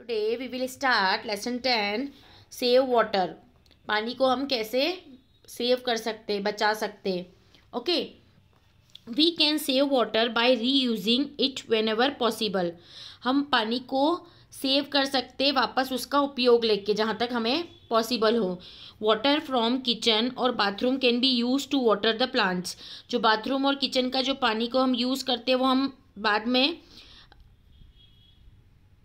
today we will start lesson ten save water पानी को हम कैसे सेव कर सकते बचा सकते okay we can save water by reusing it whenever possible हम पानी को सेव कर सकते वापस उसका उपयोग लेके जहाँ तक हमें पॉसिबल हो वाटर फ्रॉम किचन और bathroom can be use to water the plants जो बाथरूम और किचन का जो पानी को हम यूज़ करते हैं वो हम बाद में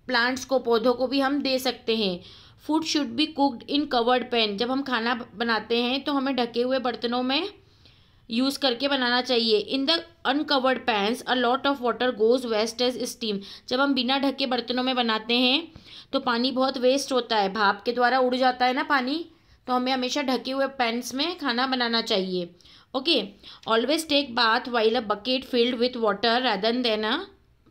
प्लांट्स को पौधों को भी हम दे सकते हैं food should be cooked in covered pan जब हम खाना बनाते हैं तो हमें ढके हुए बर्तनों में यूज़ करके बनाना चाहिए in the uncovered pans a lot of water goes waste as steam जब हम बिना ढके बर्तनों में बनाते हैं तो पानी बहुत वेस्ट होता है भाप के द्वारा उड़ जाता है ना पानी तो हमें हमेशा ढके हुए पैंस में खाना बनाना चाहिए okay always take bath while a bucket filled with water rather than देना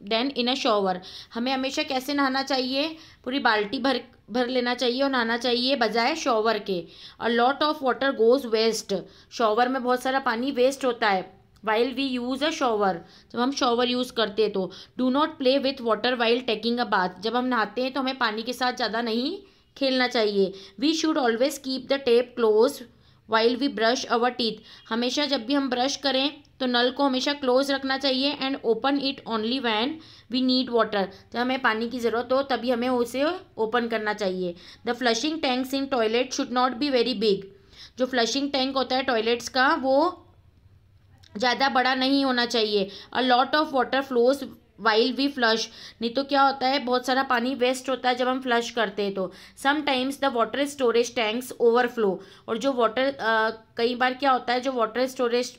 देन इन अ शॉवर हमें हमेशा कैसे नहाना चाहिए पूरी बाल्टी भर भर लेना चाहिए और नहाना चाहिए बजाय शॉवर के a lot of water goes waste shower में बहुत सारा पानी वेस्ट होता है while we use a shower जब हम शॉवर यूज़ करते हैं तो do not play with water while taking a bath जब हम नहाते हैं तो हमें पानी के साथ ज़्यादा नहीं खेलना चाहिए we should always keep the tap close while we brush our teeth हमेशा जब भी हम ब्रश करें तो नल को हमेशा क्लोज रखना चाहिए and open it only when we need water जब हमें पानी की ज़रूरत हो तभी हमें उसे ओपन करना चाहिए the flushing tanks in toilet should not be very big जो फ्लशिंग टैंक होता है टॉयलेट्स का वो ज़्यादा बड़ा नहीं होना चाहिए a lot of water flows while we flush नहीं तो क्या होता है बहुत सारा पानी वेस्ट होता है जब हम फ्लश करते हैं तो sometimes the water storage tanks overflow और जो वाटर कई बार क्या होता है जो वाटर स्टोरेज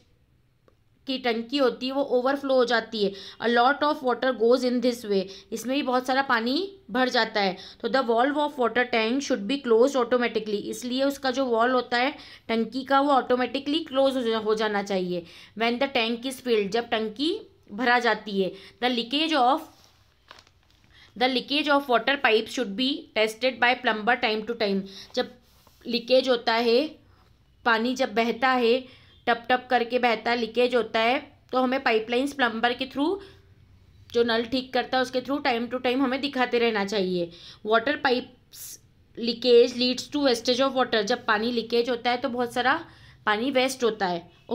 की टंकी होती है वो ओवरफ्लो हो जाती है a lot of water goes in this way इसमें भी बहुत सारा पानी भर जाता है तो the valve of water tank should be close automatically इसलिए उसका जो वॉल होता है टंकी का वो ऑटोमेटिकली क्लोज हो जाना चाहिए when the tank is filled जब टंकी भरा जाती है the leakage of the leakage of water pipe should be tested by plumber time to time जब लीकेज होता है पानी जब बहता है टप टप करके बहता लीकेज होता है तो हमें पाइपलाइंस प्लम्बर के थ्रू जो नल ठीक करता है उसके थ्रू टाइम टू टाइम हमें दिखाते रहना चाहिए water pipes leakage leads to wastage of water जब पानी लीकेज होता है तो बहुत सारा पानी वेस्ट होता है